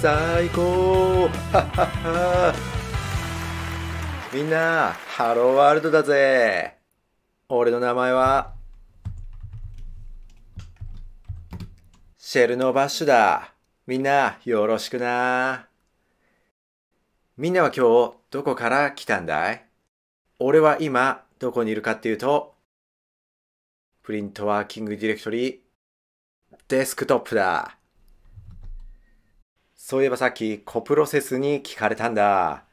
最高はははみんな、ハローワールドだぜ俺の名前は、シェルノバッシュだ。みんな、よろしくな。みんなは今日、どこから来たんだい俺は今、どこにいるかっていうと、プリントワーキングディレクトリ、デスクトップだ。そういえばさっきコプロセスに聞かれたんだ。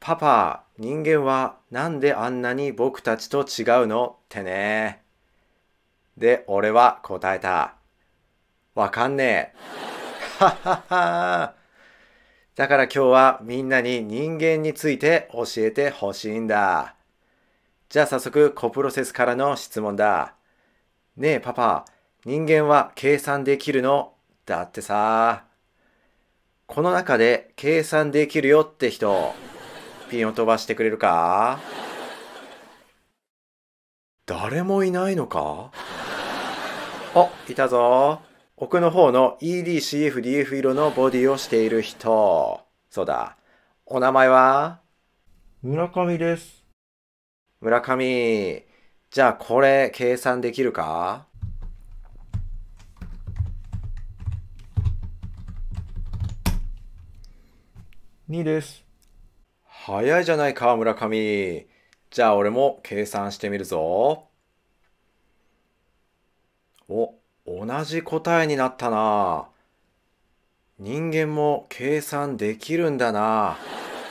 パパ、人間はなんであんなに僕たちと違うのってね。で、俺は答えた。わかんねえ。ははは。だから今日はみんなに人間について教えてほしいんだ。じゃあ早速コプロセスからの質問だ。ねえパパ、人間は計算できるのだってさ。この中で計算できるよって人、ピンを飛ばしてくれるか誰もいないのかお、いたぞ。奥の方の EDCFDF 色のボディをしている人。そうだ。お名前は村上です。村上。じゃあこれ計算できるか2です。早いじゃないか、村上。じゃあ俺も計算してみるぞ。お、同じ答えになったな。人間も計算できるんだな。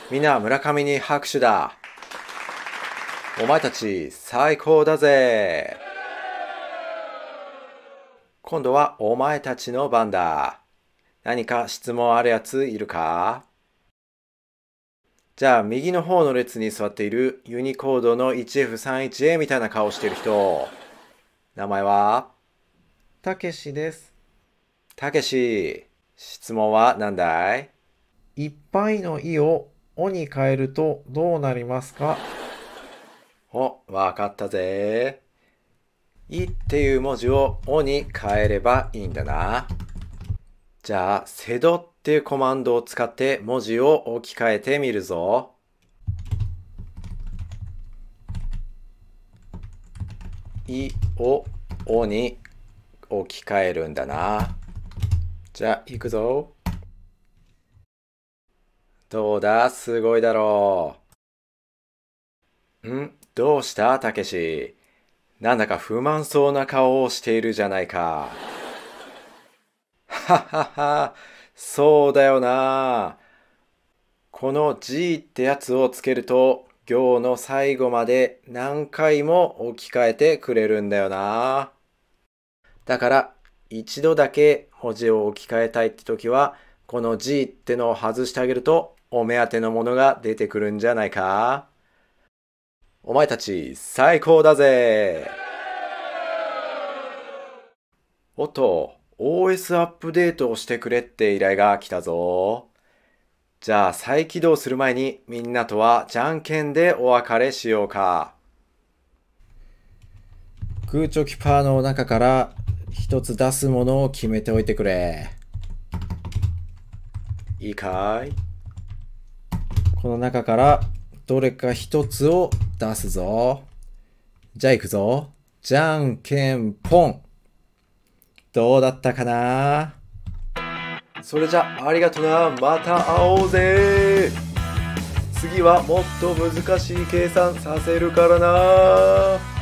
みんな村上に拍手だ。お前たち最高だぜ。今度はお前たちの番だ。何か質問あるやついるかじゃあ右の方の列に座っているユニコードの 1F31A みたいな顔してる人名前はたけしですたけし質問は何だいいっぱいの「い」を「お」に変えるとどうなりますかおわかったぜいっていう文字をおに変えればいいんだな。じゃあ、せどっていうコマンドを使って文字を置き換えてみるぞ。いをおに置き換えるんだな。じゃあ、いくぞ。どうだすごいだろう。んどうしたたけし。なんだか不満そうな顔をしているじゃないか。ははは。そうだよなこの G ってやつをつけると行の最後まで何回も置き換えてくれるんだよなだから一度だけ文字を置き換えたいって時はこの G ってのを外してあげるとお目当てのものが出てくるんじゃないかお前たち最高だぜおっと OS アップデートをしてくれって依頼が来たぞ。じゃあ再起動する前にみんなとはじゃんけんでお別れしようか。空チョキパーの中から一つ出すものを決めておいてくれ。いいかいこの中からどれか一つを出すぞ。じゃあ行くぞ。じゃんけんぽん。どうだったかなそれじゃありがとなまた会おうぜ次はもっと難しい計算させるからな